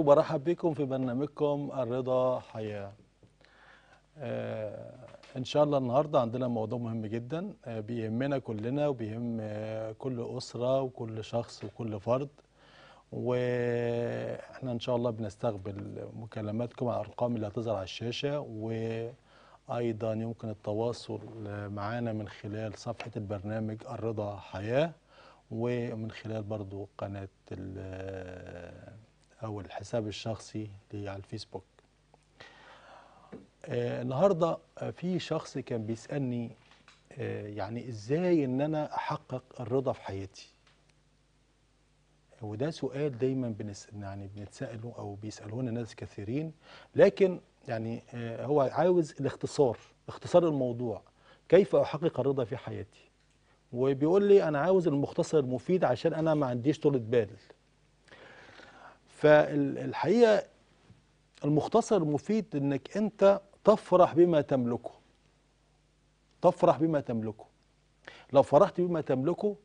وبرحب بكم في برنامجكم الرضا حياة آه، إن شاء الله النهاردة عندنا موضوع مهم جدا آه، بيهمنا كلنا وبيهم آه، كل أسرة وكل شخص وكل فرد وإحنا إن شاء الله بنستقبل مكالماتكم على الأرقام اللي هتظهر على الشاشة وأيضا يمكن التواصل معنا من خلال صفحة البرنامج الرضا حياة ومن خلال برضو قناة او الحساب الشخصي على الفيسبوك آه، النهارده آه، في شخص كان بيسالني آه، يعني ازاي ان انا احقق الرضا في حياتي وده سؤال دايما بنس... يعني بنتساله او بيسالونا ناس كثيرين لكن يعني هو عاوز الاختصار اختصار الموضوع كيف احقق الرضا في حياتي وبيقول لي انا عاوز المختصر المفيد عشان انا ما عنديش طولة بال فالحقيقة المختصر مفيد انك انت تفرح بما تملكه تفرح بما تملكه لو فرحت بما تملكه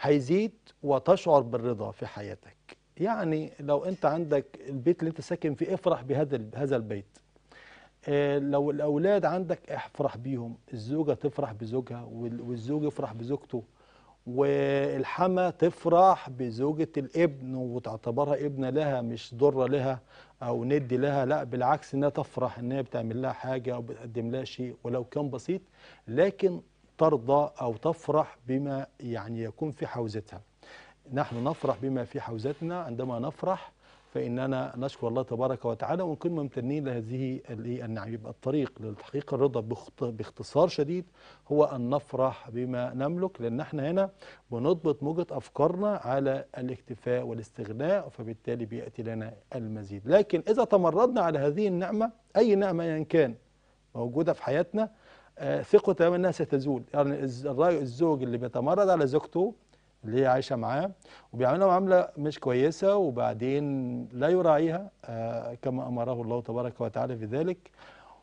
هيزيد وتشعر بالرضا في حياتك يعني لو انت عندك البيت اللي انت ساكن فيه افرح بهذا هذا البيت آه، لو الاولاد عندك افرح بيهم الزوجه تفرح بزوجها والزوج يفرح بزوجته والحما تفرح بزوجة الابن وتعتبرها ابنة لها مش ضرة لها أو ندي لها لا بالعكس إنها تفرح إن هي بتعمل لها حاجة أو بتقدم لها شيء ولو كان بسيط لكن ترضى أو تفرح بما يعني يكون في حوزتها نحن نفرح بما في حوزتنا عندما نفرح فإننا نشكر الله تبارك وتعالى ونكون ممتنين لهذه النعم إيه، يعني يبقى الطريق لتحقيق الرضا باختصار شديد هو أن نفرح بما نملك لأن احنا هنا بنضبط موجة أفكارنا على الاكتفاء والاستغناء فبالتالي بيأتي لنا المزيد لكن إذا تمردنا على هذه النعمة أي نعمة أيا كان موجودة في حياتنا آه، ثقوا تماما أنها ستزول يعني الزوج اللي بيتمرد على زوجته اللي هي عايشه معاه وبيعملها معامله مش كويسه وبعدين لا يراعيها آه، كما امره الله تبارك وتعالى في ذلك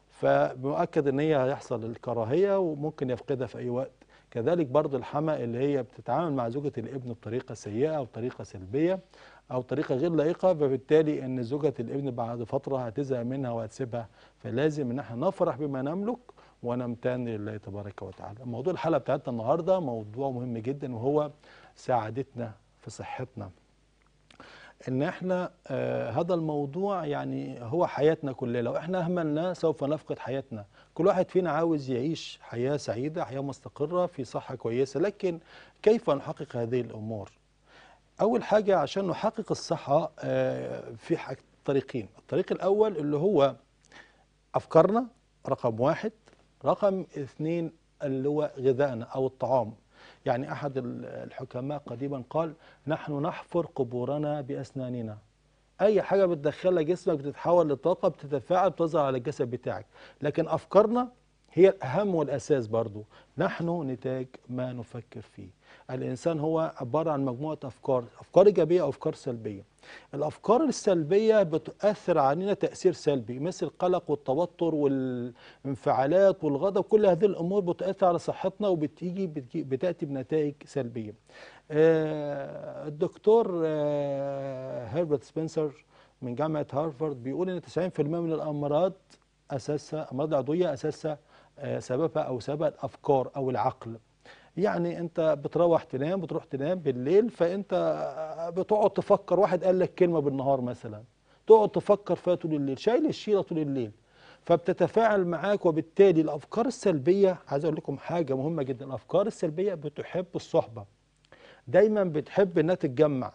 فمؤكد ان هي هيحصل الكراهيه وممكن يفقدها في اي وقت كذلك برضو الحما اللي هي بتتعامل مع زوجة الابن بطريقة سيئة أو طريقة سلبية أو طريقة غير لائقة فبالتالي أن زوجة الابن بعد فترة هتزهق منها وهتسيبها فلازم أن احنا نفرح بما نملك ونمتن لله تبارك وتعالى موضوع الحلقة بتاعتنا النهاردة موضوع مهم جدا وهو ساعدتنا في صحتنا ان احنا آه، هذا الموضوع يعني هو حياتنا كلها لو احنا اهملناه سوف نفقد حياتنا كل واحد فينا عاوز يعيش حياه سعيده حياه مستقره في صحه كويسه لكن كيف نحقق هذه الامور اول حاجه عشان نحقق الصحه آه، في طريقين الطريق الاول اللي هو افكارنا رقم واحد رقم اثنين اللي هو غذائنا او الطعام يعني أحد الحكماء قديما قال نحن نحفر قبورنا بأسناننا أي حاجة بتدخلها جسمك بتتحول لطاقة بتتفاعل بتظهر على الجسد بتاعك لكن أفكارنا هي الأهم والأساس برضو نحن نتاج ما نفكر فيه الانسان هو عباره عن مجموعه افكار افكار ايجابيه وافكار سلبيه الافكار السلبيه بتؤثر علينا تاثير سلبي مثل القلق والتوتر والانفعالات والغضب كل هذه الامور بتؤثر على صحتنا وبتيجي بتاتي بنتائج سلبيه آه، الدكتور آه، هربرت سبنسر من جامعه هارفارد بيقول ان 90% من الامراض اساسها امراض عضويه اساسها آه، سببها او سبب الافكار او العقل يعني انت بتروح تنام بتروح تنام بالليل فانت بتقعد تفكر واحد قال لك كلمه بالنهار مثلا تقعد تفكر فيها طول الليل شايل الشيله طول الليل فبتتفاعل معاك وبالتالي الافكار السلبيه عايز اقول لكم حاجه مهمه جدا الافكار السلبيه بتحب الصحبه دايما بتحب انها تتجمع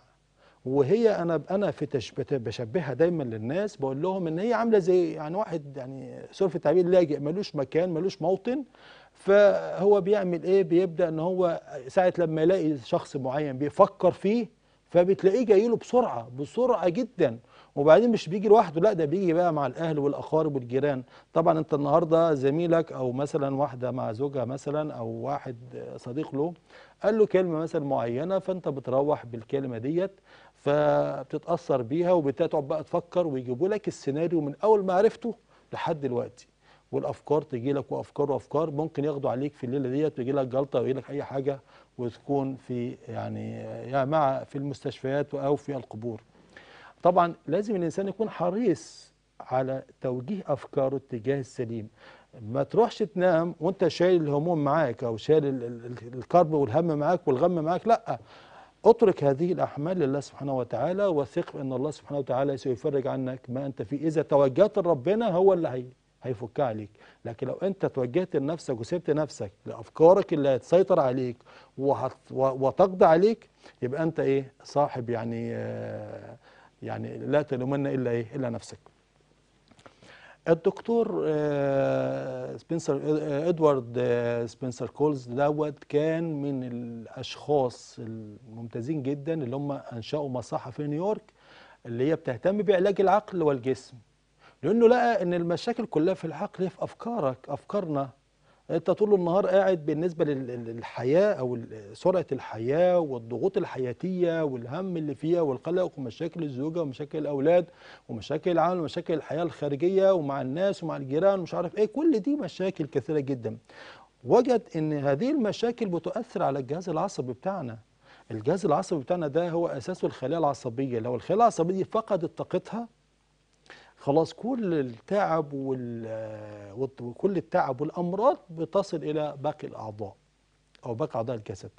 وهي انا انا في بشبهها دايما للناس بقول لهم ان هي عامله زي يعني واحد يعني سوري في التعبير لاجئ ملوش مكان ملوش موطن فهو بيعمل ايه بيبدا ان هو ساعه لما يلاقي شخص معين بيفكر فيه فبتلاقيه جاي له بسرعه بسرعه جدا وبعدين مش بيجي لوحده لا ده بيجي بقى مع الاهل والاقارب والجيران طبعا انت النهارده زميلك او مثلا واحده مع زوجها مثلا او واحد صديق له قال له كلمه مثلا معينه فانت بتروح بالكلمه ديت فبتتاثر بيها وبتقعد بقى تفكر ويجيبوا لك السيناريو من اول ما عرفته لحد دلوقتي والافكار تجي لك وافكار وافكار ممكن ياخدوا عليك في الليله ديت ويجي لك جلطه ويجي لك اي حاجه وتكون في يعني, يا مع في المستشفيات او في القبور. طبعا لازم الانسان يكون حريص على توجيه افكاره اتجاه السليم. ما تروحش تنام وانت شايل الهموم معاك او شايل الكرب والهم معاك والغم معاك لا اترك هذه الأحمال لله سبحانه وتعالى وثق ان الله سبحانه وتعالى سيفرج عنك ما أنت فيه إذا توجهت لربنا هو اللي هي هيفك عليك لكن لو أنت توجهت لنفسك وسبت نفسك لأفكارك اللي هتسيطر عليك وتقضي عليك يبقى أنت إيه صاحب يعني آه، يعني لا تلومن إلا إيه إلا نفسك الدكتور آه، سبنسر آه، ادوارد آه، سبنسر كولز دوت كان من الاشخاص الممتازين جدا اللي هم انشأوا مصحه في نيويورك اللي هي بتهتم بعلاج العقل والجسم لانه لقى ان المشاكل كلها في العقل في افكارك افكارنا انت طول النهار قاعد بالنسبه للحياه او سرعه الحياه والضغوط الحياتيه والهم اللي فيها والقلق ومشاكل الزوجه ومشاكل الاولاد ومشاكل العمل ومشاكل الحياه الخارجيه ومع الناس ومع الجيران ومش عارف ايه كل دي مشاكل كثيره جدا وجد ان هذه المشاكل بتؤثر على الجهاز العصبي بتاعنا الجهاز العصبي بتاعنا ده هو اساسه الخلايا العصبيه لو الخلايا العصبيه دي فقدت طاقتها خلاص كل التعب وكل التعب والامراض بتصل الى باقي الاعضاء او باقي اعضاء الجسد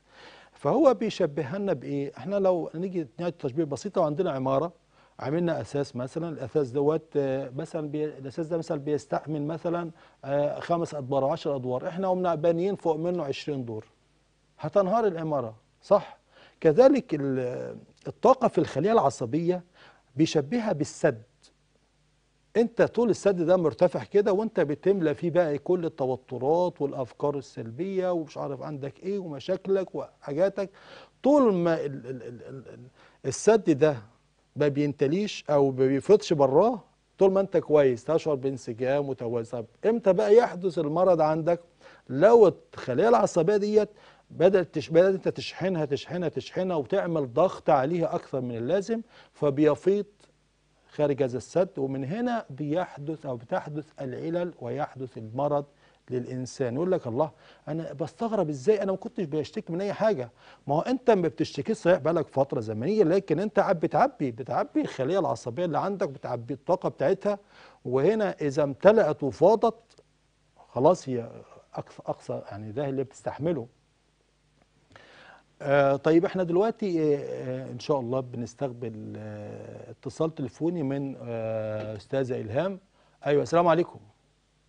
فهو بيشبهنا لنا بايه احنا لو نيجي نعمل تشبيه بسيطه وعندنا عماره عملنا اساس مثلا الاساس دوت آه، مثلا بي... الاساس ده مثلا بيستحمل مثلا آه، خمس ادوار عشر ادوار احنا قمنا بانيين فوق منه 20 دور هتنهار العماره صح كذلك الطاقه في الخليه العصبيه بيشبهها بالسد انت طول السد ده مرتفع كده وانت بتملى فيه بقى كل التوترات والافكار السلبيه ومش عارف عندك ايه ومشاكلك وحاجاتك طول ما ال ال ال ال السد ده ما بينتليش او ما بيفضش براه طول ما انت كويس تشعر بانسجام وتوازن امتى بقى يحدث المرض عندك لو الخلايا العصبيه ديت بدأت تش... بدأت أنت تشحنها تشحنها تشحنها وتعمل ضغط عليها أكثر من اللازم فبيفيض خارج هذا السد ومن هنا بيحدث أو بتحدث العلل ويحدث المرض للإنسان يقول لك الله أنا بستغرب إزاي أنا ما كنتش بشتكي من أي حاجة ما هو أنت ما بتشتكيش صحيح بقالك فترة زمنية لكن أنت بتعبي بتعبي الخلية العصبية اللي عندك بتعبي الطاقة بتاعتها وهنا إذا امتلأت وفاضت خلاص هي أقصى, أقصى يعني ده اللي بتستحمله آه طيب احنا دلوقتي آه،, آه ان شاء الله بنستقبل آه اتصال تليفوني من آه، استاذه الهام ايوه السلام عليكم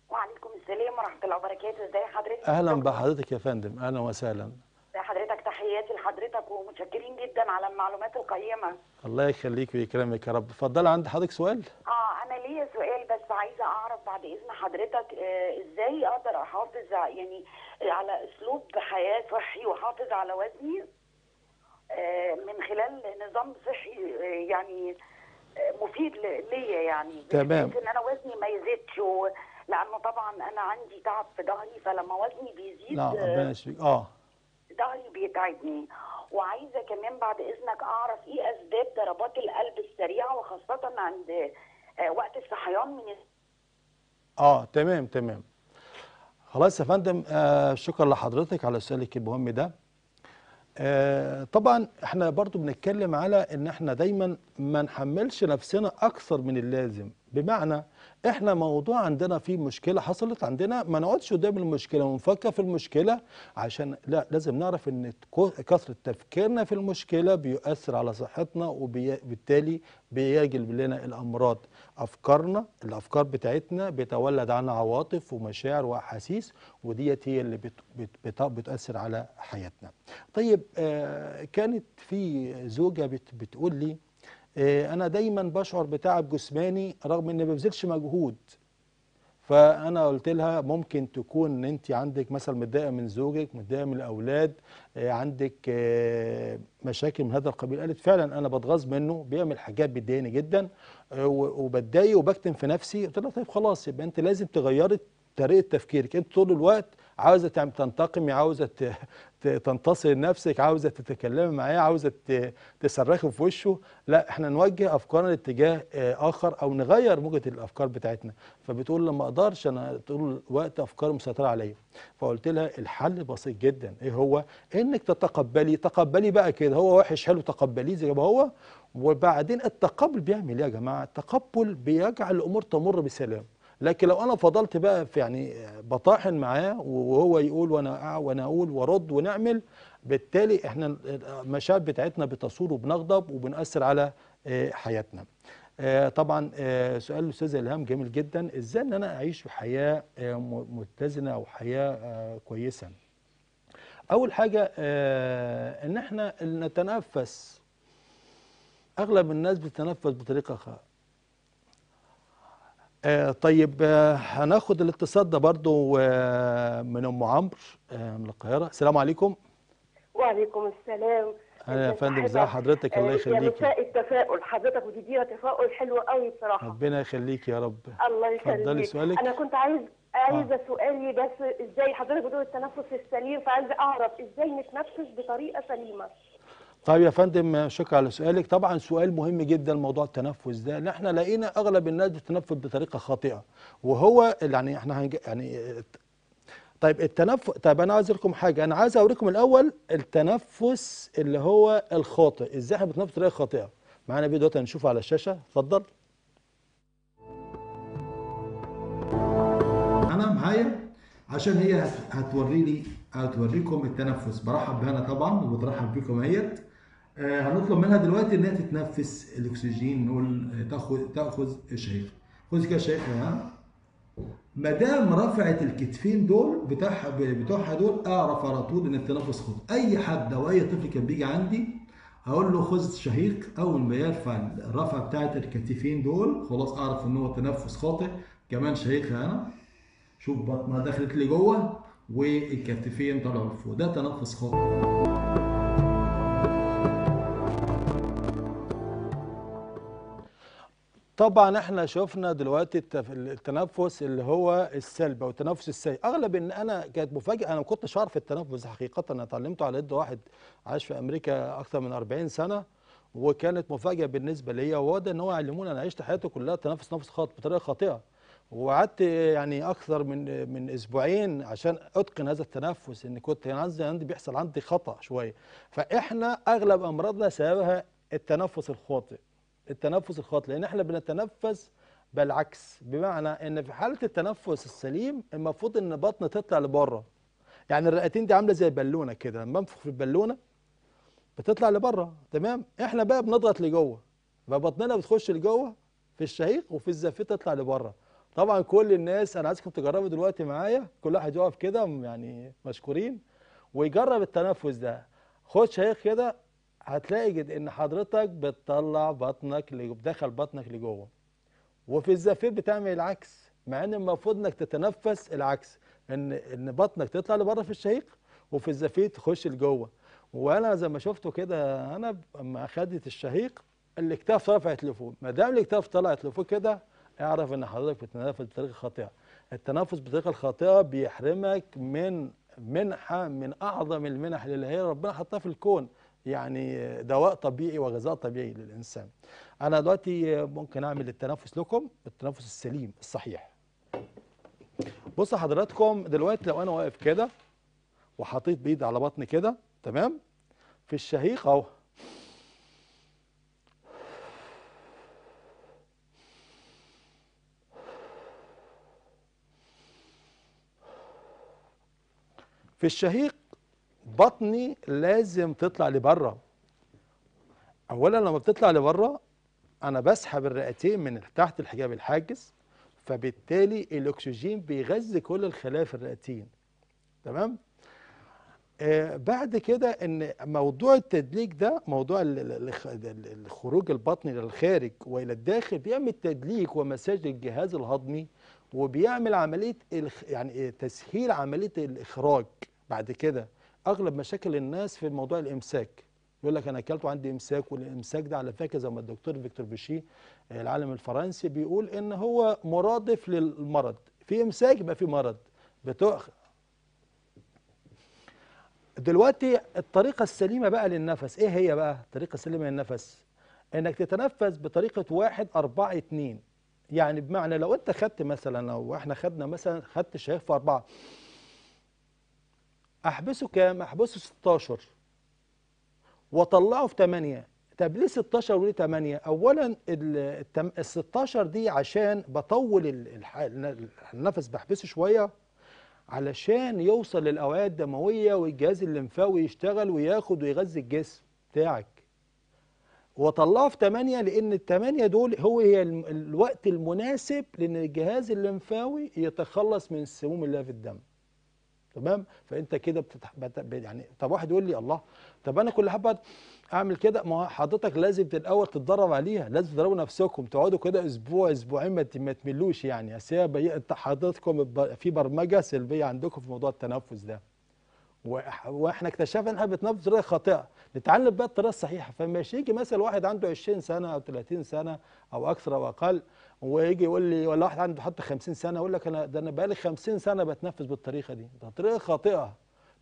وعليكم السلام ورحمه الله وبركاته ازي حضرتك اهلا بحضرتك يا فندم اهلا وسهلا حضرتك تحياتي لحضرتك ومتشكرين جدا على المعلومات القيمه الله يخليك ويكرمك يا رب اتفضل عند حضرتك سؤال اه انا ليا سؤال بس عايزه اعرف بعد اذن حضرتك آه، ازاي اقدر احافظ يعني على اسلوب حياه صحي واحافظ على وزني آه، من خلال نظام صحي آه، يعني آه، مفيد ليا يعني تمام ان انا وزني ما يزيدش لانه طبعا انا عندي تعب في ظهري فلما وزني بيزيد نعم ربنا يشفيك اه ظهري بيتعبني وعايزه كمان بعد اذنك اعرف ايه اسباب ضربات القلب السريعه وخاصه عند وقت الصحيان من اه تمام تمام خلاص يا فندم آه شكرا لحضرتك على سؤالك المهم ده آه طبعا احنا برضو بنتكلم على ان احنا دايما ما نحملش نفسنا اكثر من اللازم بمعنى احنا موضوع عندنا فيه مشكله حصلت عندنا ما نقعدش قدام المشكله ونفكر في المشكله عشان لا لازم نعرف ان كثره تفكيرنا في المشكله بيؤثر على صحتنا وبالتالي بيجلب لنا الامراض افكارنا الافكار بتاعتنا بيتولد عنها عواطف ومشاعر واحاسيس وديت هي اللي بت بت بتاثر على حياتنا طيب آه كانت في زوجه بت بتقول لي آه انا دايما بشعر بتعب جسماني رغم اني ما ببذلش مجهود فانا قلت لها ممكن تكون ان انت عندك مثلا متضايقه من زوجك متضايقه من الاولاد آه، عندك آه، مشاكل من هذا القبيل قالت فعلا انا بتغاظ منه بيعمل حاجات بتضايقني جدا آه، وبتضايق وبكتم في نفسي قلت لها طيب خلاص يبقى انت لازم تغيري طريقه تفكيرك انت طول الوقت عاوزه يعني تنتقمي عاوزه تنتصر لنفسك عاوزه تتكلمي معاه عاوزه تصرخي في وشه لا احنا نوجه افكارنا لاتجاه آه، اخر او نغير موجه الافكار بتاعتنا فبتقول لما اقدرش انا طول الوقت افكاري مسيطره عليا فقلت لها الحل بسيط جدا ايه هو انك تتقبلي تقبلي بقى كده هو وحش حلو تقبليه زي ما هو وبعدين التقبل بيعمل ايه يا جماعه التقبل بيجعل الامور تمر بسلام لكن لو انا فضلت بقى في يعني بطاحن معاه وهو يقول وانا وانا اقول وارد ونعمل بالتالي احنا المشاعر بتاعتنا بتصور وبنغضب وبنأثر على آه، حياتنا آه، طبعا آه، سؤال الاستاذ الهام جميل جدا ازاي ان انا اعيش حياه متزنه او حياه كويسه اول حاجه ان احنا نتنفس اغلب الناس بتتنفس بطريقه آه، طيب آه، هناخد الاتصال ده برضو آه، من ام عمرو من القاهره السلام عليكم وعليكم السلام اهلا يا فندم ازي حضرتك الله يخليك يا التفاؤل حضرتك بتدينا تفاؤل حلو قوي بصراحه ربنا يخليك يا رب الله يخليك اتفضلي سؤالك انا كنت عايز عايزه آه. سؤالي بس ازاي حضرتك بتقول التنفس السليم فعايزه اعرف ازاي نتنفس بطريقه سليمه طيب يا فندم شكرا على سؤالك طبعا سؤال مهم جدا موضوع التنفس ده ان احنا لقينا اغلب الناس بتتنفس بطريقه خاطئه وهو يعني احنا هنج... يعني طيب التنفس طيب انا عايز لكم حاجه انا عايز اوريكم الاول التنفس اللي هو الخاطئ ازاي احنا بنتنفس بطريقه خاطئه معانا فيديو دلوقتي هنشوفه على الشاشه اتفضل انا معايا عشان هي هتوريني هتوريكم التنفس برحب بهنا طبعا وبترحب بكم اهيت آه، هنطلب منها دلوقتي ان هي تتنفس الاكسجين نقول آه، تاخذ تاخذ شهيق خذ كده شهيق ها ما دام رفعت الكتفين دول بتاعها بتوعها دول اعرف على طول ان التنفس خد اي حد او اي طفل كان بيجي عندي هقول له خذ شهيق اول ما يرفع الرفعه بتاعت الكتفين دول خلاص اعرف ان هو تنفس خاطئ كمان شهيق هنا شوف بطنها دخلت لجوه والكتفين طلعوا لفوق ده تنفس خاطئ طبعا احنا شفنا دلوقتي التنفس اللي هو السلبي او التنفس السيء اغلب ان انا كانت مفاجاه انا ما كنتش اعرف التنفس حقيقه انا اتعلمته على يد واحد عاش في امريكا اكثر من 40 سنه وكانت مفاجاه بالنسبه ليا وهو ده ان هو علمونا انا عشت حياتي كلها تنفس نفس خاط بطريقه خاطئه وقعدت يعني اكثر من من اسبوعين عشان اتقن هذا التنفس ان كنت يعني عندي عندي بيحصل عندي خطا شويه فاحنا اغلب امراضنا سببها التنفس الخاطئ التنفس الخاطئ لان احنا بنتنفس بالعكس بمعنى ان في حاله التنفس السليم المفروض ان البطن تطلع لبره يعني الرئتين دي عامله زي بالونه كده لما انفخ في البالونه بتطلع لبره تمام احنا بقى بنضغط لجوه فبطننا بتخش لجوه في الشهيق وفي الزفير تطلع لبره طبعا كل الناس انا عايزكم تجربوا دلوقتي معايا كل واحد يقف كده يعني مشكورين ويجرب التنفس ده خد شهيق كده هتلاقي ان حضرتك بتطلع بطنك بتدخل بطنك لجوه وفي الزفير بتعمل العكس مع ان المفروض انك تتنفس العكس ان ان بطنك تطلع لبره في الشهيق وفي الزفير تخش لجوه وانا زي ما شفته كده انا لما اخدت الشهيق الاكتاف رفعت لفوق ما دام الاكتاف طلعت لفوق كده اعرف ان حضرتك بتتنفس بطريقه خاطئه التنفس بطريقه الخاطئه بيحرمك من منحه من اعظم المنح اللي هي ربنا حطها في الكون يعني دواء طبيعي وغذاء طبيعي للإنسان أنا دلوقتي ممكن أعمل التنفس لكم التنفس السليم الصحيح بص حضراتكم دلوقتي لو أنا واقف كده وحطيت بيد على بطني كده تمام في الشهيق أهو في الشهيق بطني لازم تطلع لبره اولا لما بتطلع لبره انا بسحب الرئتين من تحت الحجاب الحاجز فبالتالي الاكسجين بيغذي كل الخلايا في الرئتين تمام آه بعد كده ان موضوع التدليك ده موضوع الخروج البطني للخارج والى الداخل بيعمل تدليك ومساج للجهاز الهضمي وبيعمل عمليه يعني تسهيل عمليه الاخراج بعد كده اغلب مشاكل الناس في موضوع الامساك يقول لك انا اكلت وعندي امساك والامساك ده على فكره زي ما الدكتور فيكتور فيشي آه، العالم الفرنسي بيقول ان هو مرادف للمرض في امساك يبقى في مرض بتؤخ دلوقتي الطريقه السليمه بقى للنفس ايه هي بقى الطريقه السليمه للنفس انك تتنفس بطريقه واحد أربعة اتنين يعني بمعنى لو انت خدت مثلا او احنا خدنا مثلا خدت شهيق في أربعة احبسه كام احبسه 16 واطلعه في 8 طب ليه 16 وليه 8 اولا ال 16 دي عشان بطول النفس بحبسه شويه علشان يوصل للاوعيه الدمويه والجهاز الليمفاوي يشتغل وياخد ويغذي الجسم بتاعك واطلعه في 8 لان ال 8 دول هو هي الوقت المناسب لان الجهاز الليمفاوي يتخلص من السموم اللي في الدم تمام فانت كده بتتح... بت... يعني طب واحد يقول لي الله طب انا كل حبه اعمل كده ما حضرتك لازم الاول تتدرب عليها لازم تدربوا نفسكم تقعدوا كده اسبوع اسبوعين ما تملوش يعني حضرتكم في برمجه سلبيه عندكم في موضوع التنفس ده واحنا اكتشفنا انها بتنفذ بطريقه خاطئه نتعلم بقى الطريقه الصحيحه فمش يجي مثلا واحد عنده 20 سنه او 30 سنه او اكثر او اقل ويجي يقول لي ولا واحد عنده حتى 50 سنه يقول لك انا ده انا بقالي 50 سنه بتنفذ بالطريقه دي ده طريقه خاطئه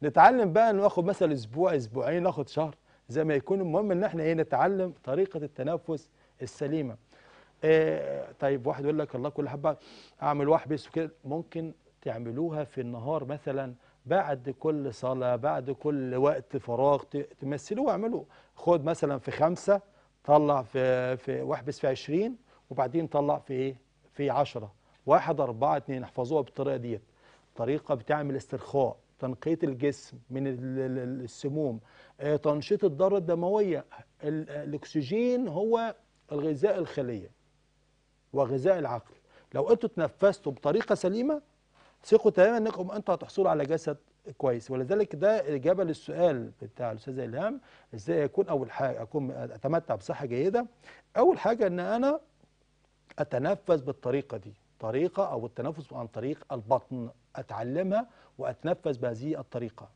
نتعلم بقى ناخد مثلا اسبوع اسبوعين ناخد شهر زي ما يكون المهم ان احنا ايه نتعلم طريقه التنفس السليمه إيه طيب واحد يقول لك الله كل حبه اعمل واحد بس ممكن تعملوها في النهار مثلا بعد كل صلاة بعد كل وقت فراغ تمثلوه واعملوا خد مثلا في خمسة طلع في, في واحبس في عشرين وبعدين طلع في ايه في عشرة واحد أربعة اتنين احفظوها بالطريقة ديت طريقة بتعمل استرخاء تنقية الجسم من السموم آه، تنشيط الدورة الدموية آه، الأكسجين هو الغذاء الخلية وغذاء العقل لو انتوا تنفستوا بطريقة سليمة ثقوا تماما انكم انتوا هتحصلوا على جسد كويس ولذلك ده اجابه للسؤال بتاع الاستاذ الهام ازاي اكون اول حاجه اكون اتمتع بصحه جيده اول حاجه ان انا اتنفس بالطريقه دي طريقه او التنفس عن طريق البطن اتعلمها واتنفس بهذه الطريقه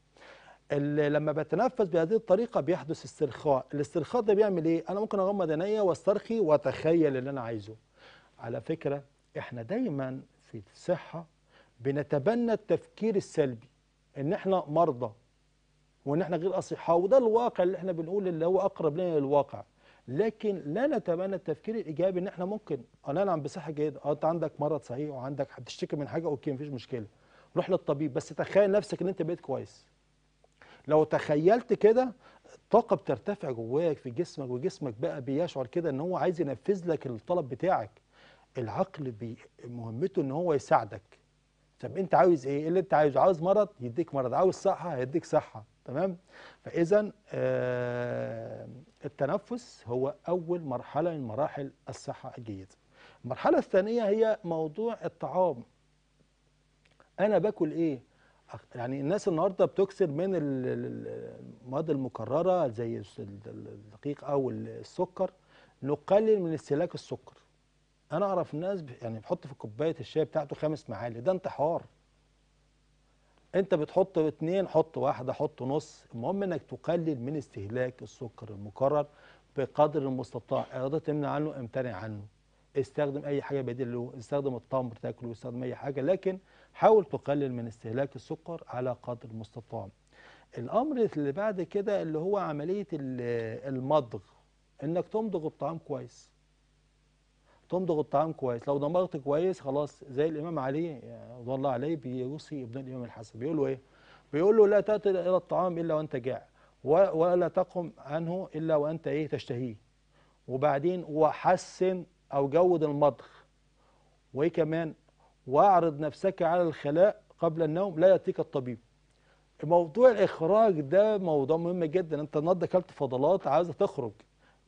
اللي لما بتنفس بهذه الطريقه بيحدث استرخاء الاسترخاء ده بيعمل ايه انا ممكن اغمض عينيا واسترخي واتخيل اللي انا عايزه على فكره احنا دايما في الصحه بنتبنى التفكير السلبي ان احنا مرضى وان احنا غير اصحاء وده الواقع اللي احنا بنقول اللي هو اقرب لنا للواقع لكن لا نتبنى التفكير الايجابي ان احنا ممكن انا آه، انعم بصحه جيده اه انت عندك مرض صحيح وعندك هتشتكي من حاجه اوكي مفيش مشكله روح للطبيب بس تخيل نفسك ان انت بقيت كويس لو تخيلت كده الطاقه بترتفع جواك في جسمك وجسمك بقى بيشعر كده ان هو عايز ينفذ لك الطلب بتاعك العقل بي مهمته ان هو يساعدك طب انت عاوز ايه اللي انت عايزه عاوز مرض يديك مرض عاوز صحه هيديك صحه تمام فاذا آه التنفس هو اول مرحله من مراحل الصحه الجيده المرحله الثانيه هي موضوع الطعام انا باكل ايه يعني الناس النهارده بتكسر من المواد المكرره زي الدقيق او السكر نقلل من استهلاك السكر انا اعرف ناس يعني بيحط في كوبايه الشاي بتاعته خمس معالق ده انتحار انت بتحط اتنين حط واحده حط نص المهم انك تقلل من استهلاك السكر المكرر بقدر المستطاع اراده تمنع عنه امتنع عنه استخدم اي حاجه له استخدم التمر تاكله استخدم اي حاجه لكن حاول تقلل من استهلاك السكر على قدر المستطاع الامر اللي بعد كده اللي هو عمليه المضغ انك تمضغ الطعام كويس تمضغ الطعام كويس لو دمغت كويس خلاص زي الامام علي رضي الله عليه بيوصي ابن الامام الحسن بيقول له ايه بيقول له لا تاتي الى الطعام الا وانت جاع ولا تقم عنه الا وانت ايه تشتهيه وبعدين وحسن او جود المضغ وايه كمان واعرض نفسك على الخلاء قبل النوم لا ياتيك الطبيب موضوع الاخراج ده موضوع مهم جدا انت النهارده اكلت فضلات عايزه تخرج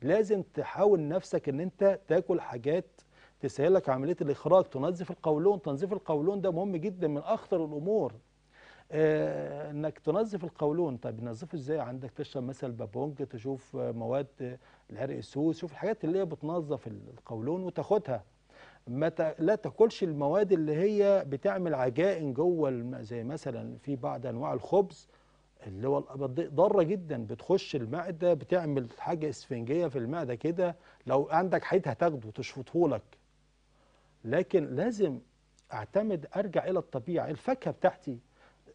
لازم تحاول نفسك ان انت تاكل حاجات تسهل لك عمليه الاخراج تنظف القولون تنظيف القولون ده مهم جدا من اخطر الامور آه انك تنظف القولون طب نظفه ازاي عندك تشرب مثلا بابونج تشوف مواد العرق السوس شوف الحاجات اللي هي بتنظف القولون وتاخدها ما ت... لا تاكلش المواد اللي هي بتعمل عجائن جوه الم... زي مثلا في بعض انواع الخبز اللي هو دي ضاره جدا بتخش المعده بتعمل حاجه اسفنجيه في المعده كده لو عندك حيط هتاخده تشفطه لك لكن لازم اعتمد ارجع الى الطبيعه الفاكهه بتاعتي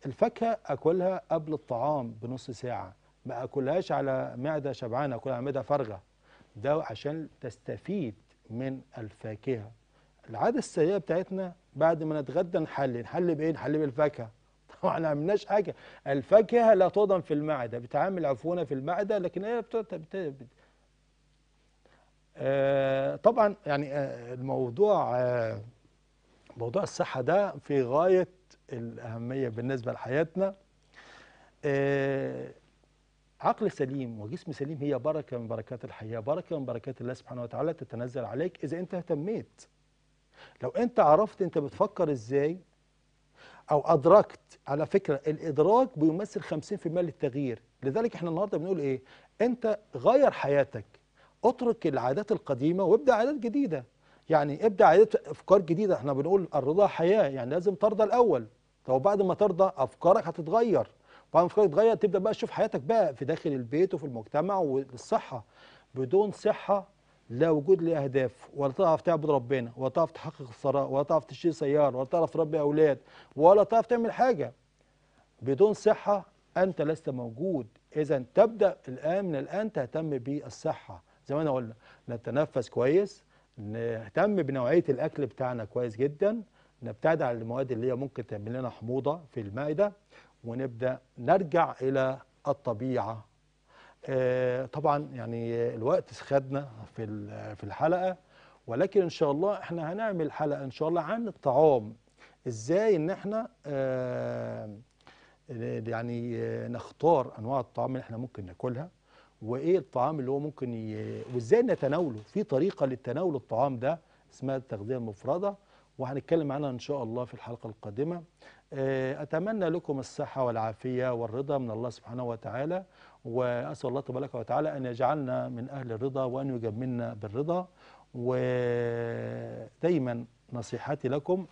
الفاكهه اكلها قبل الطعام بنص ساعه ما اكلهاش على معده شبعانه اكلها على معده فارغه ده عشان تستفيد من الفاكهه العاده السيئه بتاعتنا بعد ما نتغدى نحلي نحلي بايه نحلي بالفاكهه واحنا ما عملناش حاجه الفاكهه لا تضم في المعده بتعامل عفونه في المعده لكن هي بت... بت... بت... آه طبعا يعني آه الموضوع آه موضوع الصحه ده في غايه الاهميه بالنسبه لحياتنا آه، عقل سليم وجسم سليم هي بركه من بركات الحياه بركه من بركات الله سبحانه وتعالى تتنزل عليك اذا انت اهتميت لو انت عرفت انت بتفكر ازاي او ادركت على فكره الادراك بيمثل 50% للتغيير لذلك احنا النهارده بنقول ايه انت غير حياتك اترك العادات القديمه وابدا عادات جديده يعني ابدا عادات افكار جديده احنا بنقول الرضا حياه يعني لازم ترضى الاول طب بعد ما ترضى افكارك هتتغير بعد ما افكارك تتغير تبدا بقى تشوف حياتك بقى في داخل البيت وفي المجتمع والصحه بدون صحه لا وجود لأهداف ولا تعرف تعبد ربنا ولا تعرف تحقق الثراء ولا تعرف تشتري سيارة ولا تعرف تربي أولاد ولا تعرف تعمل حاجة بدون صحة أنت لست موجود إذا تبدأ الآن من الآن تهتم بالصحة زي ما أنا قلنا نتنفس كويس نهتم بنوعية الأكل بتاعنا كويس جدا نبتعد عن المواد اللي هي ممكن تعمل لنا حموضة في المعدة ونبدأ نرجع إلى الطبيعة آه، طبعا يعني الوقت خدنا في في الحلقه ولكن ان شاء الله احنا هنعمل حلقه ان شاء الله عن الطعام ازاي ان احنا آه، يعني نختار انواع الطعام اللي احنا ممكن ناكلها وايه الطعام اللي هو ممكن ي... وازاي نتناوله في طريقه للتناول الطعام ده اسمها التغذيه المفرده وهنتكلم عنها ان شاء الله في الحلقه القادمه آه، أتمنى لكم الصحة والعافية والرضا من الله سبحانه وتعالى وأسأل الله تبارك وتعالى أن يجعلنا من أهل الرضا وأن يجملنا بالرضا ودايما نصيحتي لكم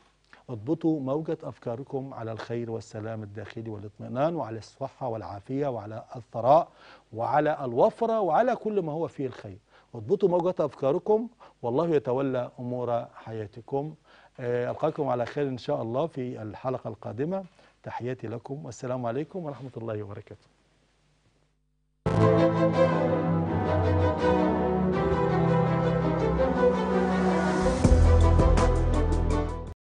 اضبطوا موجة أفكاركم على الخير والسلام الداخلي والاطمئنان وعلى الصحة والعافية وعلى الثراء وعلى الوفرة وعلى كل ما هو فيه الخير اضبطوا موجة أفكاركم والله يتولى أمور حياتكم آه، ألقاكم على خير إن شاء الله في الحلقة القادمة تحياتي لكم والسلام عليكم ورحمة الله وبركاته